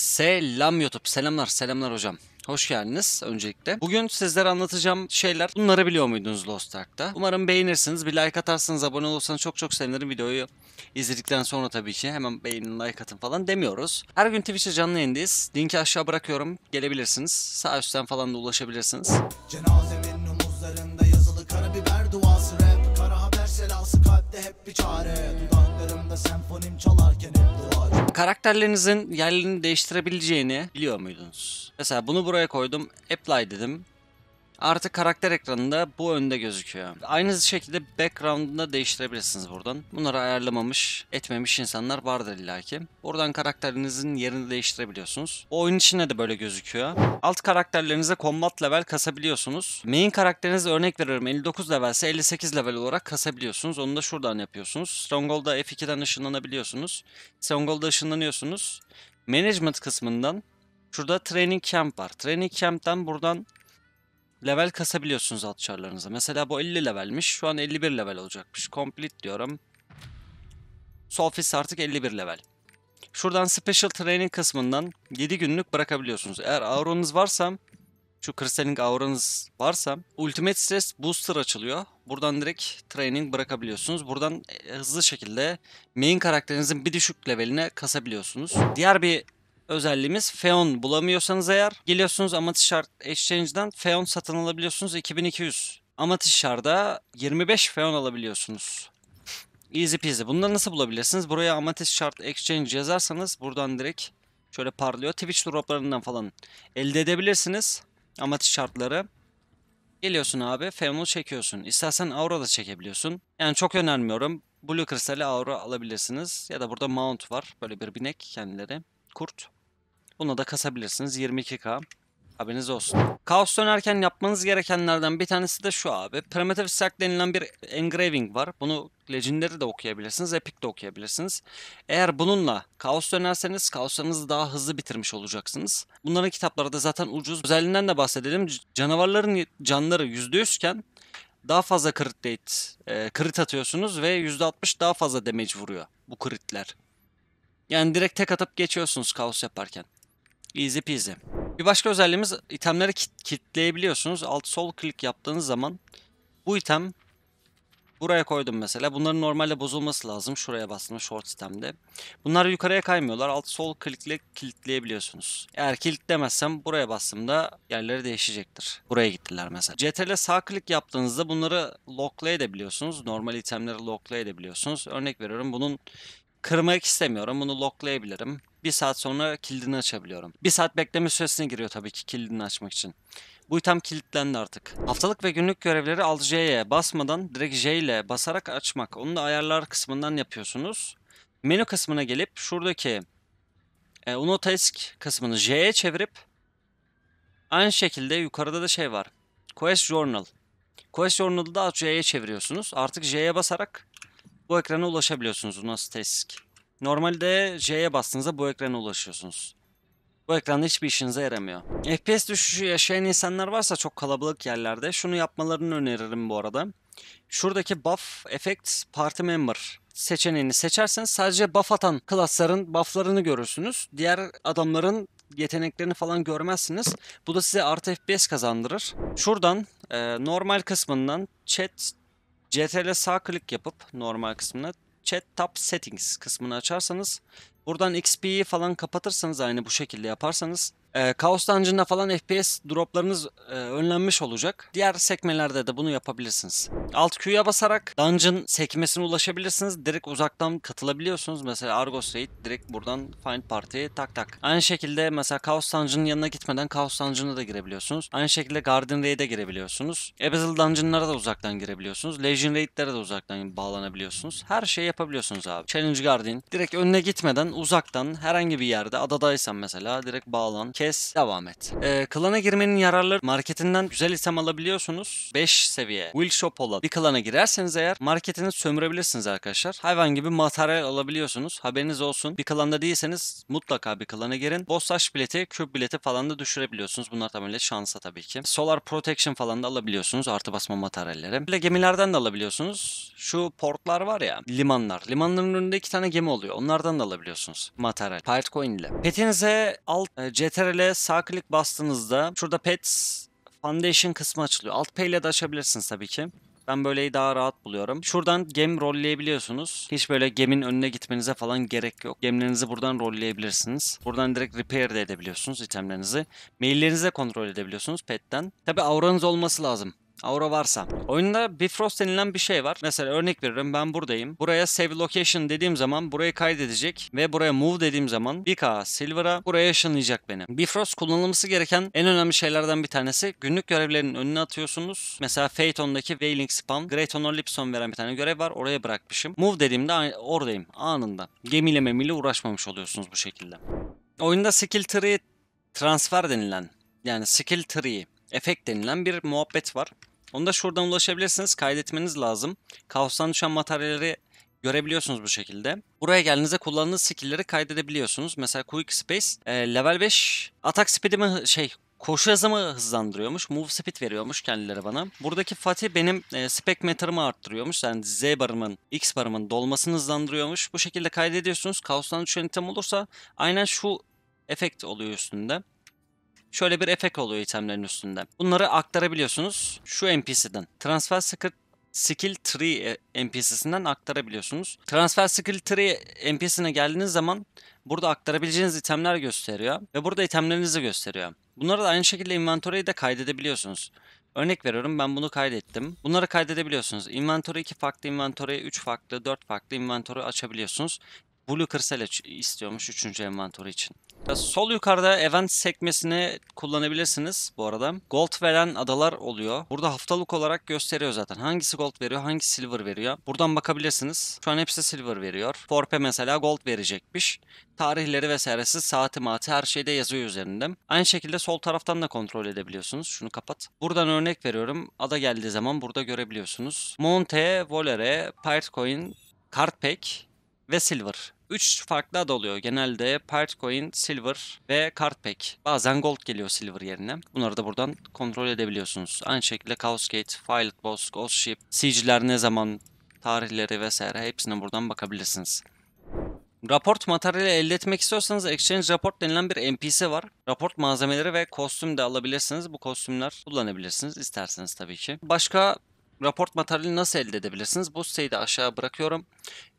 Selam YouTube. Selamlar, selamlar hocam. Hoş geldiniz öncelikle. Bugün sizlere anlatacağım şeyler bunları biliyor muydunuz Lost Ark'ta? Umarım beğenirsiniz. Bir like atarsanız, abone olursanız çok çok sevinirim videoyu. izledikten sonra tabii ki hemen beğenin, like atın falan demiyoruz. Her gün Twitch'e canlı yayındayız. Linki aşağı bırakıyorum. Gelebilirsiniz. Sağ üstten falan da ulaşabilirsiniz. Cenazemin Omuzlarında yazılı karabiber duası rap Kara haber selası kalpte hep bir çare Dudaklarımda senfonim çalarken hep duvar Karakterlerinizin yerlerini değiştirebileceğini biliyor muydunuz? Mesela bunu buraya koydum apply dedim Artık karakter ekranında bu önde gözüküyor. Aynı şekilde background'ını da değiştirebilirsiniz buradan. Bunları ayarlamamış, etmemiş insanlar vardır illaki. Buradan karakterinizin yerini değiştirebiliyorsunuz. O oyun içinde de böyle gözüküyor. Alt karakterlerinize combat level kasabiliyorsunuz. Main karakterinize örnek veririm. 59 level ise 58 level olarak kasabiliyorsunuz. Onu da şuradan yapıyorsunuz. Stronghold'a F2'den ışınlanabiliyorsunuz. Stronghold'a ışınlanıyorsunuz. Management kısmından Şurada training camp var. Training camp'ten buradan level kasabiliyorsunuz alt çarlarınıza. Mesela bu 50 levelmiş. Şu an 51 level olacakmış. Complete diyorum. Solfis artık 51 level. Şuradan Special Training kısmından 7 günlük bırakabiliyorsunuz. Eğer auranız varsa şu Crystalling auranız varsa Ultimate Stress Booster açılıyor. Buradan direkt training bırakabiliyorsunuz. Buradan e, hızlı şekilde main karakterinizin bir düşük leveline kasabiliyorsunuz. Diğer bir özelliğimiz Feon bulamıyorsanız eğer geliyorsunuz Amatist Shard Exchange'den Feon satın alabiliyorsunuz 2200. Amatist Shard'a 25 Feon alabiliyorsunuz. Easy peasy. Bunları nasıl bulabilirsiniz? Buraya Amatist Shard Exchange yazarsanız buradan direkt şöyle parlıyor. Twitch droplarından falan elde edebilirsiniz. Amatist şartları. Geliyorsun abi feonu çekiyorsun. İstersen Aura da çekebiliyorsun. Yani çok önermiyorum. Blue Crystal'e Aura alabilirsiniz. Ya da burada Mount var. Böyle bir binek kendileri. Kurt. Buna da kasabilirsiniz 22k. Haberiniz olsun. Kaos dönerken yapmanız gerekenlerden bir tanesi de şu abi. Primitive Sack denilen bir engraving var. Bunu legendleri de okuyabilirsiniz, Epic de okuyabilirsiniz. Eğer bununla Kaos dönerseniz Kaoslarınızı daha hızlı bitirmiş olacaksınız. Bunların kitapları da zaten ucuz. Özelliğinden de bahsedelim. Canavarların canları %100 iken daha fazla crit rate, e, crit atıyorsunuz ve %60 daha fazla damage vuruyor bu critler. Yani direkt tek atıp geçiyorsunuz kaos yaparken. Easy peasy. Bir başka özelliğimiz itemleri kit kitleyebiliyorsunuz. Alt sol klik yaptığınız zaman bu item buraya koydum mesela. Bunların normalde bozulması lazım. Şuraya bastım short sistemde. Bunlar yukarıya kaymıyorlar. Alt sol klikle kilitleyebiliyorsunuz. Eğer kilitlemezsem buraya da yerleri değişecektir. Buraya gittiler mesela. CTRL sağ klik yaptığınızda bunları locklayabiliyorsunuz. Normal itemleri locklayabiliyorsunuz. Örnek veriyorum bunun kırmak istemiyorum. Bunu locklayabilirim bir saat sonra kilidini açabiliyorum. Bir saat bekleme süresine giriyor tabii ki kilidini açmak için. Bu item kilitlendi artık. Haftalık ve günlük görevleri Alt J'ye basmadan direkt J ile basarak açmak. Onu da ayarlar kısmından yapıyorsunuz. Menü kısmına gelip şuradaki e, Unotask kısmını J'ye çevirip aynı şekilde yukarıda da şey var. Quest Journal. Quest Journal'ı da J'ye çeviriyorsunuz. Artık J'ye basarak bu ekrana ulaşabiliyorsunuz Unotask. Normalde J'ye bastığınızda bu ekrana ulaşıyorsunuz. Bu ekranda hiçbir işinize yaramıyor. FPS düşüşü yaşayan insanlar varsa çok kalabalık yerlerde şunu yapmalarını öneririm bu arada. Şuradaki buff effect party member seçeneğini seçerseniz sadece buff atan klasların bufflarını görürsünüz. Diğer adamların yeteneklerini falan görmezsiniz. Bu da size artı FPS kazandırır. Şuradan e, normal kısmından chat CTRL sağ klik yapıp normal kısmına chat tab settings kısmını açarsanız buradan XP'yi falan kapatırsanız aynı bu şekilde yaparsanız e, Kaos Dungeon'da falan FPS droplarınız e, önlenmiş olacak. Diğer sekmelerde de bunu yapabilirsiniz. Alt Q'ya basarak Dungeon sekmesine ulaşabilirsiniz. Direkt uzaktan katılabiliyorsunuz. Mesela Argos Raid direkt buradan Find Party'ye tak tak. Aynı şekilde mesela Kaos Dungeon'ın yanına gitmeden Kaos Dungeon'a da girebiliyorsunuz. Aynı şekilde Garden Raid'e girebiliyorsunuz. Abyssal Dungeon'lara da uzaktan girebiliyorsunuz. Legion Raid'lere de uzaktan bağlanabiliyorsunuz. Her şeyi yapabiliyorsunuz abi. Challenge Guardian. Direkt önüne gitmeden uzaktan herhangi bir yerde adadaysan mesela direkt bağlan kes, devam et. Ee, klana girmenin yararları marketinden güzel item alabiliyorsunuz. 5 seviye will shop olan bir klana girerseniz eğer marketini sömürebilirsiniz arkadaşlar. Hayvan gibi materyal alabiliyorsunuz. Haberiniz olsun. Bir klanda değilseniz mutlaka bir klana girin. Bossaş bileti, küp bileti falan da düşürebiliyorsunuz. Bunlar tamamen şansa tabii ki. Solar protection falan da alabiliyorsunuz. Artı basma materyalleri. Bir de gemilerden de alabiliyorsunuz. Şu portlar var ya limanlar. Limanların önünde iki tane gemi oluyor. Onlardan da alabiliyorsunuz materyal. Pirate coin ile. Petinize alt e, CTR ile sağ klik bastığınızda şurada Pets Foundation kısmı açılıyor. Alt P ile de açabilirsiniz tabii ki. Ben böyleyi daha rahat buluyorum. Şuradan gem rolleyebiliyorsunuz. Hiç böyle gemin önüne gitmenize falan gerek yok. Gemlerinizi buradan rolleyebilirsiniz. Buradan direkt repair de edebiliyorsunuz itemlerinizi. Maillerinizi de kontrol edebiliyorsunuz petten. Tabi auranız olması lazım. Aura varsa. Oyunda Bifrost denilen bir şey var. Mesela örnek veriyorum ben buradayım. Buraya save location dediğim zaman burayı kaydedecek ve buraya move dediğim zaman 1K silver'a buraya ışınlayacak beni. Bifrost kullanılması gereken en önemli şeylerden bir tanesi. Günlük görevlerin önüne atıyorsunuz. Mesela Phaeton'daki Wailing Spawn, Great Honor Lipson veren bir tane görev var. Oraya bırakmışım. Move dediğimde oradayım anında. Gemiyle memiyle uğraşmamış oluyorsunuz bu şekilde. Oyunda skill tree transfer denilen yani skill tree efekt denilen bir muhabbet var. Onu da şuradan ulaşabilirsiniz. Kaydetmeniz lazım. Kaostan düşen materyalleri görebiliyorsunuz bu şekilde. Buraya geldiğinizde kullandığınız skill'leri kaydedebiliyorsunuz. Mesela Quick Space e, level 5 atak mi şey koşu hızımı hızlandırıyormuş. Move speed veriyormuş kendileri bana. Buradaki Fatih benim e, spec meter'ımı arttırıyormuş. Yani Z barımın, X barımın dolmasını hızlandırıyormuş. Bu şekilde kaydediyorsunuz. Kaostan düşen item olursa aynen şu efekt oluyor üstünde. Şöyle bir efekt oluyor itemlerin üstünde. Bunları aktarabiliyorsunuz şu NPC'den. Transfer Secret Skill Tree e, NPC'sinden aktarabiliyorsunuz. Transfer Skill Tree NPC'sine geldiğiniz zaman burada aktarabileceğiniz itemler gösteriyor ve burada itemlerinizi gösteriyor. Bunları da aynı şekilde inventory'yi de kaydedebiliyorsunuz. Örnek veriyorum ben bunu kaydettim. Bunları kaydedebiliyorsunuz. Inventory 2 farklı inventory, 3 farklı, 4 farklı inventory açabiliyorsunuz. Blue Crystal istiyormuş 3. envantörü için. Sol yukarıda event sekmesini kullanabilirsiniz bu arada. Gold veren adalar oluyor. Burada haftalık olarak gösteriyor zaten. Hangisi gold veriyor, hangisi silver veriyor. Buradan bakabilirsiniz. Şu an hepsi silver veriyor. Forpe mesela gold verecekmiş. Tarihleri vesairesi, saati mati her şeyde yazıyor üzerinde. Aynı şekilde sol taraftan da kontrol edebiliyorsunuz. Şunu kapat. Buradan örnek veriyorum. Ada geldiği zaman burada görebiliyorsunuz. Monte, Volere, Pirtcoin, Card Pack ve Silver. 3 farklı ad oluyor. Genelde Coin, Silver ve Card Pack. Bazen Gold geliyor Silver yerine. Bunları da buradan kontrol edebiliyorsunuz. Aynı şekilde Chaos Gate, Violet Boss, Ghost Ship, Siege'ler ne zaman tarihleri vesaire hepsine buradan bakabilirsiniz. Raport materyali elde etmek istiyorsanız Exchange Raport denilen bir NPC var. Raport malzemeleri ve kostüm de alabilirsiniz. Bu kostümler kullanabilirsiniz isterseniz tabii ki. Başka raport materyali nasıl elde edebilirsiniz? Bu siteyi de aşağı bırakıyorum.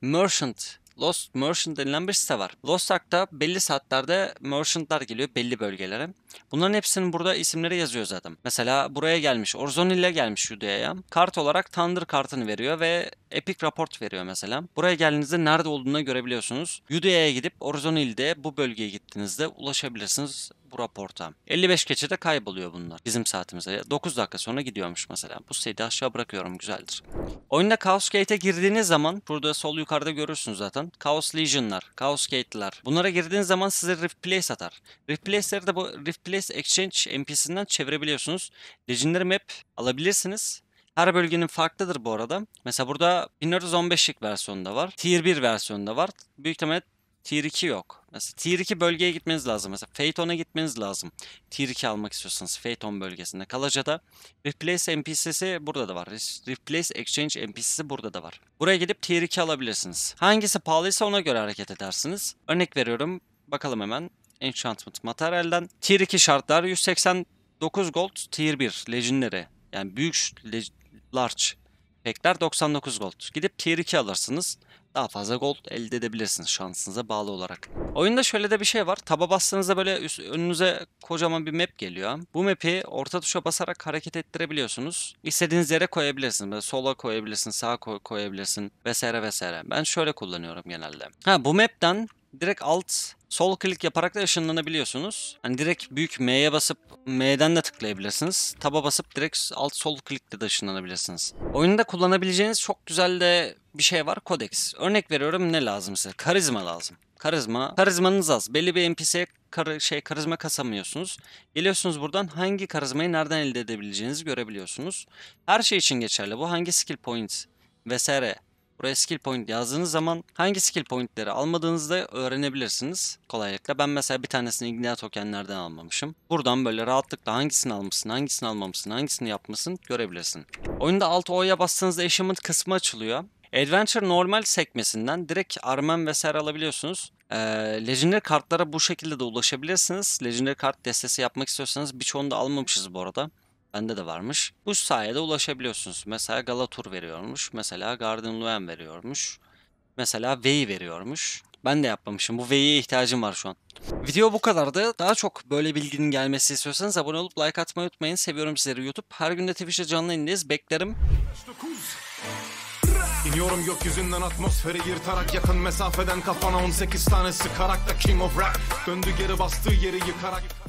Merchant Lost Merchant denilen bir site var. Lost Ark'ta belli saatlerde merchantlar geliyor belli bölgelere. Bunların hepsinin burada isimleri yazıyor zaten. Mesela buraya gelmiş Orzonil'e gelmiş Yudea'ya. Kart olarak Thunder kartını veriyor ve Epic Raport veriyor mesela. Buraya geldiğinizde nerede olduğunu görebiliyorsunuz. Yudea'ya gidip Orzonil'de bu bölgeye gittiğinizde ulaşabilirsiniz bu raporta. 55 geçede kayboluyor bunlar bizim saatimize 9 dakika sonra gidiyormuş mesela. Bu seydi aşağı bırakıyorum güzeldir. Oyunda Chaos Gate'e girdiğiniz zaman burada sol yukarıda görürsünüz zaten. Chaos Legion'lar, Chaos Gate'ler. Bunlara girdiğiniz zaman size Rift Place atar. Rift Replace'leri de bu Rift Place Exchange NPC'sinden çevirebiliyorsunuz. Legion'ları map alabilirsiniz. Her bölgenin farklıdır bu arada. Mesela burada 1415'lik versiyonu da var. Tier 1 versiyonu da var. Büyük ihtimalle Tier 2 yok. Mesela Tier 2 bölgeye gitmeniz lazım. Mesela Phaeton'a gitmeniz lazım. Tier 2 almak istiyorsanız Phaeton bölgesinde. Kalaca'da Replace NPC'si burada da var. Replace Exchange NPC'si burada da var. Buraya gidip Tier 2 alabilirsiniz. Hangisi pahalıysa ona göre hareket edersiniz. Örnek veriyorum. Bakalım hemen. Enchantment Material'den. Tier 2 şartlar 189 gold. Tier 1 Legendary. Yani büyük large pekler 99 gold. Gidip tier 2 alırsınız daha fazla gol elde edebilirsiniz şansınıza bağlı olarak. Oyunda şöyle de bir şey var. Taba bastığınızda böyle üst, önünüze kocaman bir map geliyor. Bu map'i orta tuşa basarak hareket ettirebiliyorsunuz. İstediğiniz yere koyabilirsiniz. Böyle sola koyabilirsin, sağa koy, koyabilirsin vesaire vesaire. Ben şöyle kullanıyorum genelde. Ha bu map'ten direkt alt sol klik yaparak da ışınlanabiliyorsunuz. Hani direkt büyük M'ye basıp M'den de tıklayabilirsiniz. Taba basıp direkt alt sol klikle de ışınlanabilirsiniz. Oyunda kullanabileceğiniz çok güzel de bir şey var. Kodex. Örnek veriyorum ne lazım size? Karizma lazım. Karizma. Karizmanız az. Belli bir NPC'ye kar şey karizma kasamıyorsunuz. Geliyorsunuz buradan hangi karizmayı nereden elde edebileceğinizi görebiliyorsunuz. Her şey için geçerli bu. Hangi skill point vesaire Buraya skill point yazdığınız zaman hangi skill pointleri almadığınızda öğrenebilirsiniz kolaylıkla. Ben mesela bir tanesini Ignea tokenlerden almamışım. Buradan böyle rahatlıkla hangisini almışsın, hangisini almamışsın, hangisini yapmışsın görebilirsin. Oyunda alt O'ya bastığınızda achievement kısmı açılıyor. Adventure normal sekmesinden direkt armen vesaire alabiliyorsunuz. Ee, Legendary kartlara bu şekilde de ulaşabilirsiniz. Legendary kart destesi yapmak istiyorsanız birçoğunu da almamışız bu arada. Bende de varmış. Bu sayede ulaşabiliyorsunuz. Mesela Galatur veriyormuş. Mesela Garden Luen veriyormuş. Mesela Vey veriyormuş. Ben de yapmamışım. Bu V'ye ihtiyacım var şu an. Video bu kadardı. Daha çok böyle bilginin gelmesi istiyorsanız abone olup like atmayı unutmayın. Seviyorum sizleri YouTube. Her gün de Twitch'e canlı indeyiz. Beklerim. İniyorum gökyüzünden atmosferi yırtarak yakın mesafeden kafana 18 tane sıkarak da king of rap döndü geri bastığı yeri yıkarak